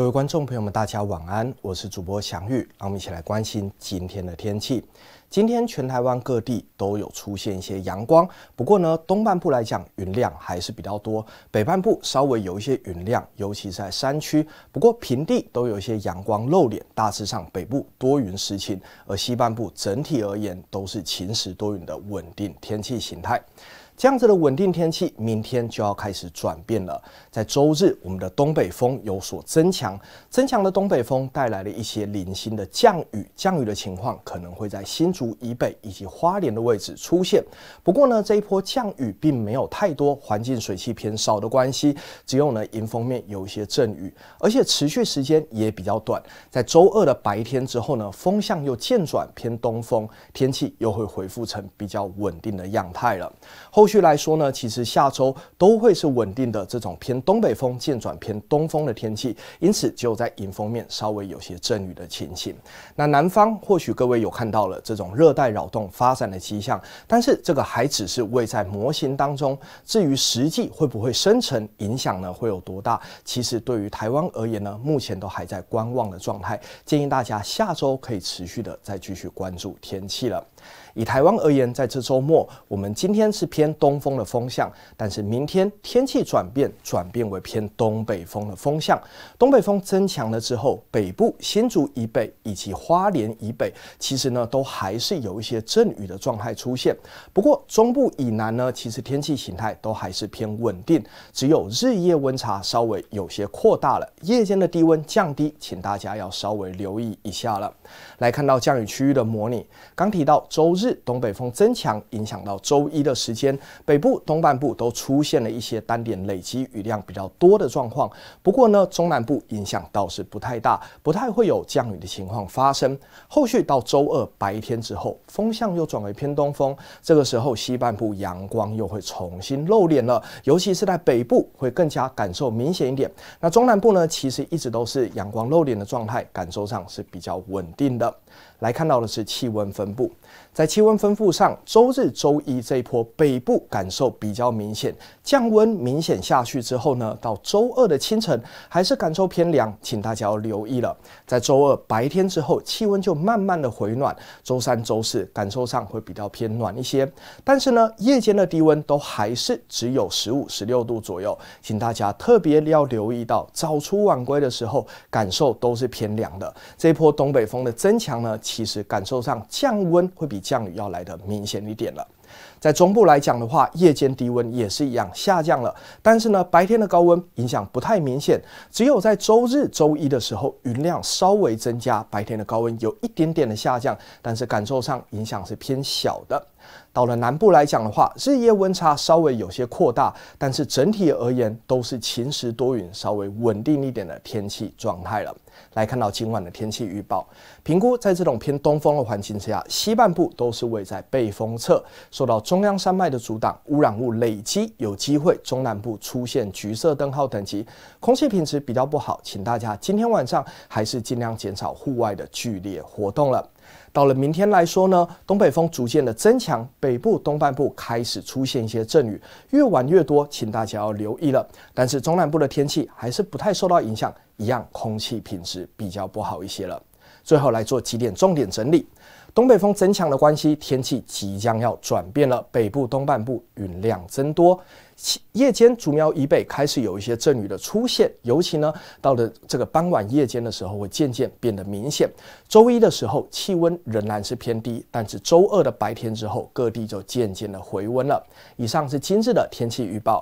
各位观众朋友们，大家晚安，我是主播祥玉，让我们一起来关心今天的天气。今天全台湾各地都有出现一些阳光，不过呢，东半部来讲云量还是比较多，北半部稍微有一些云量，尤其在山区，不过平地都有一些阳光露脸。大致上北部多云时晴，而西半部整体而言都是晴时多云的稳定天气形态。这样子的稳定天气，明天就要开始转变了。在周日，我们的东北风有所增强，增强的东北风带来了一些零星的降雨，降雨的情况可能会在新竹以北以及花莲的位置出现。不过呢，这一波降雨并没有太多，环境水汽偏少的关系，只有呢迎风面有一些阵雨，而且持续时间也比较短。在周二的白天之后呢，风向又渐转偏东风，天气又会恢复成比较稳定的样态了。后。去来说呢，其实下周都会是稳定的这种偏东北风渐转偏东风的天气，因此就在迎风面稍微有些阵雨的情形。那南方或许各位有看到了这种热带扰动发展的迹象，但是这个还只是位在模型当中。至于实际会不会生成影响呢？会有多大？其实对于台湾而言呢，目前都还在观望的状态。建议大家下周可以持续的再继续关注天气了。以台湾而言，在这周末，我们今天是偏。东风的风向，但是明天天气转变，转变为偏东北风的风向。东北风增强了之后，北部新竹以北以及花莲以北，其实呢都还是有一些阵雨的状态出现。不过中部以南呢，其实天气形态都还是偏稳定，只有日夜温差稍微有些扩大了，夜间的低温降低，请大家要稍微留意一下了。来看到降雨区域的模拟，刚提到周日东北风增强，影响到周一的时间。北部、东半部都出现了一些单点累积雨量比较多的状况，不过呢，中南部影响倒是不太大，不太会有降雨的情况发生。后续到周二白天之后，风向又转为偏东风，这个时候西半部阳光又会重新露脸了，尤其是在北部会更加感受明显一点。那中南部呢，其实一直都是阳光露脸的状态，感受上是比较稳定的。来看到的是气温分布，在气温分布上周日、周一这一波北部。感受比较明显，降温明显下去之后呢，到周二的清晨还是感受偏凉，请大家要留意了。在周二白天之后，气温就慢慢的回暖，周三、周四感受上会比较偏暖一些，但是呢，夜间的低温都还是只有十五、十六度左右，请大家特别要留意到早出晚归的时候，感受都是偏凉的。这波东北风的增强呢，其实感受上降温会比降雨要来的明显一点了，在中部来讲。的话，夜间低温也是一样下降了，但是呢，白天的高温影响不太明显，只有在周日、周一的时候，云量稍微增加，白天的高温有一点点的下降，但是感受上影响是偏小的。到了南部来讲的话，日夜温差稍微有些扩大，但是整体而言都是晴时多云，稍微稳定一点的天气状态了。来看到今晚的天气预报，评估在这种偏东风的环境之下，西半部都是位在背风侧，受到中央山脉的阻挡，污染物累积有机会中南部出现橘色灯号等级，空气品质比较不好，请大家今天晚上还是尽量减少户外的剧烈活动了。到了明天来说呢，东北风逐渐的增强，北部东半部开始出现一些阵雨，越晚越多，请大家要留意了。但是中南部的天气还是不太受到影响，一样空气品质比较不好一些了。最后来做几点重点整理：东北风增强的关系，天气即将要转变了。北部东半部云量增多，夜间主苗以北开始有一些阵雨的出现，尤其呢到了这个傍晚夜间的时候会渐渐变得明显。周一的时候气温仍然是偏低，但是周二的白天之后各地就渐渐的回温了。以上是今日的天气预报。